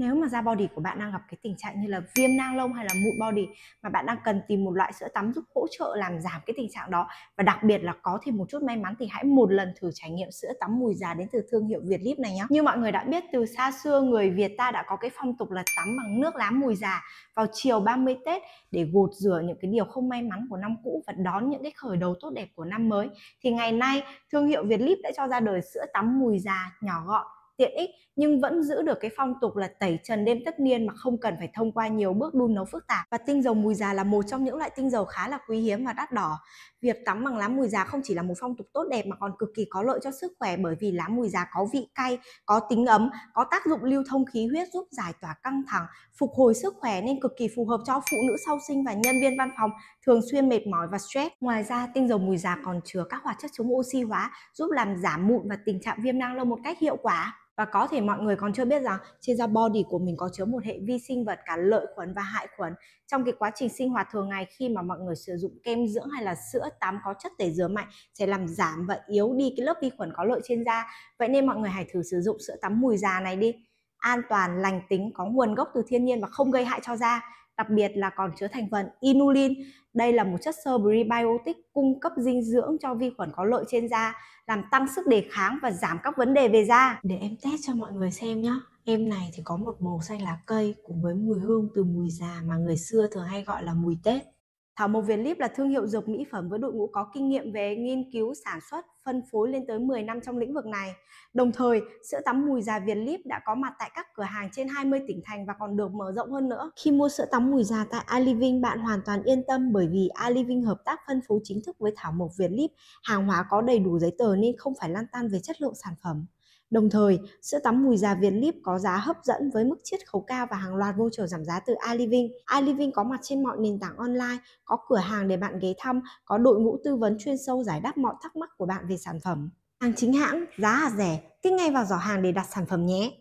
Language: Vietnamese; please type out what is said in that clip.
nếu mà da body của bạn đang gặp cái tình trạng như là viêm nang lông hay là mụn body mà bạn đang cần tìm một loại sữa tắm giúp hỗ trợ làm giảm cái tình trạng đó và đặc biệt là có thêm một chút may mắn thì hãy một lần thử trải nghiệm sữa tắm mùi già đến từ thương hiệu Việt Lip này nhé. Như mọi người đã biết từ xa xưa người Việt ta đã có cái phong tục là tắm bằng nước lá mùi già vào chiều 30 Tết để gột rửa những cái điều không may mắn của năm cũ và đón những cái khởi đầu tốt đẹp của năm mới. Thì ngày nay thương hiệu Việt Lip đã cho ra đời sữa tắm mùi già nhỏ gọn tiện ích nhưng vẫn giữ được cái phong tục là tẩy trần đêm tất niên mà không cần phải thông qua nhiều bước đun nấu phức tạp. Và tinh dầu mùi già là một trong những loại tinh dầu khá là quý hiếm và đắt đỏ. Việc tắm bằng lá mùi già không chỉ là một phong tục tốt đẹp mà còn cực kỳ có lợi cho sức khỏe bởi vì lá mùi già có vị cay, có tính ấm, có tác dụng lưu thông khí huyết giúp giải tỏa căng thẳng, phục hồi sức khỏe nên cực kỳ phù hợp cho phụ nữ sau sinh và nhân viên văn phòng thường xuyên mệt mỏi và stress. Ngoài ra, tinh dầu mùi già còn chứa các hoạt chất chống oxy hóa giúp làm giảm mụn và tình trạng viêm nang lâu một cách hiệu quả và có thể mọi người còn chưa biết rằng trên da body của mình có chứa một hệ vi sinh vật cả lợi khuẩn và hại khuẩn trong cái quá trình sinh hoạt thường ngày khi mà mọi người sử dụng kem dưỡng hay là sữa tắm có chất tẩy rửa mạnh sẽ làm giảm và yếu đi cái lớp vi khuẩn có lợi trên da vậy nên mọi người hãy thử sử dụng sữa tắm mùi già này đi an toàn lành tính có nguồn gốc từ thiên nhiên và không gây hại cho da đặc biệt là còn chứa thành phần inulin. Đây là một chất sơ prebiotic cung cấp dinh dưỡng cho vi khuẩn có lợi trên da, làm tăng sức đề kháng và giảm các vấn đề về da. Để em test cho mọi người xem nhé. Em này thì có một màu xanh lá cây cùng với mùi hương từ mùi già mà người xưa thường hay gọi là mùi Tết. Thảo Mộc Việt Lip là thương hiệu dược mỹ phẩm với đội ngũ có kinh nghiệm về nghiên cứu, sản xuất, phân phối lên tới 10 năm trong lĩnh vực này. Đồng thời, sữa tắm mùi già Việt Lip đã có mặt tại các cửa hàng trên 20 tỉnh thành và còn được mở rộng hơn nữa. Khi mua sữa tắm mùi già tại Aliving, bạn hoàn toàn yên tâm bởi vì Aliving hợp tác phân phối chính thức với Thảo Mộc Việt Lip. Hàng hóa có đầy đủ giấy tờ nên không phải lan tan về chất lượng sản phẩm. Đồng thời, sữa tắm mùi già Việt Lip có giá hấp dẫn với mức chiết khấu cao và hàng loạt voucher giảm giá từ iLiving. iLiving có mặt trên mọi nền tảng online, có cửa hàng để bạn ghé thăm, có đội ngũ tư vấn chuyên sâu giải đáp mọi thắc mắc của bạn về sản phẩm. Hàng chính hãng, giá hạt rẻ, kích ngay vào giỏ hàng để đặt sản phẩm nhé.